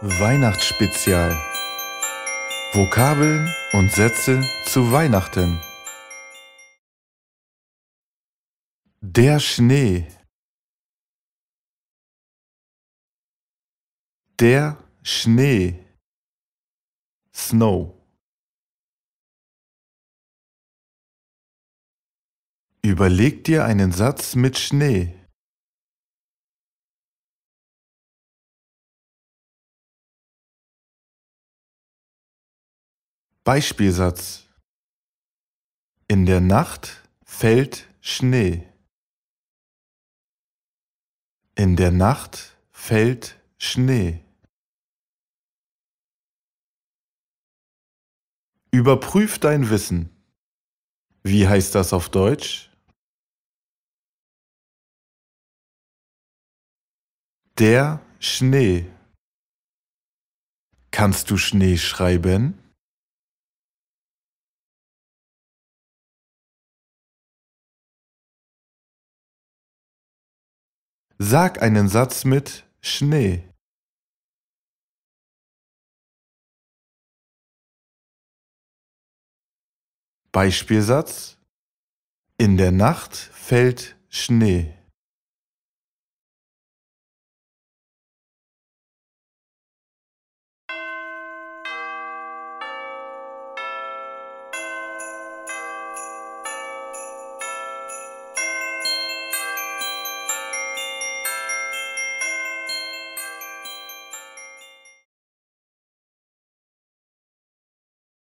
Weihnachtsspezial. Vokabeln und Sätze zu Weihnachten. Der Schnee. Der Schnee. Snow. Überleg dir einen Satz mit Schnee. Beispielsatz In der Nacht fällt Schnee. In der Nacht fällt Schnee. Überprüf dein Wissen. Wie heißt das auf Deutsch? Der Schnee. Kannst du Schnee schreiben? Sag einen Satz mit Schnee. Beispielsatz In der Nacht fällt Schnee.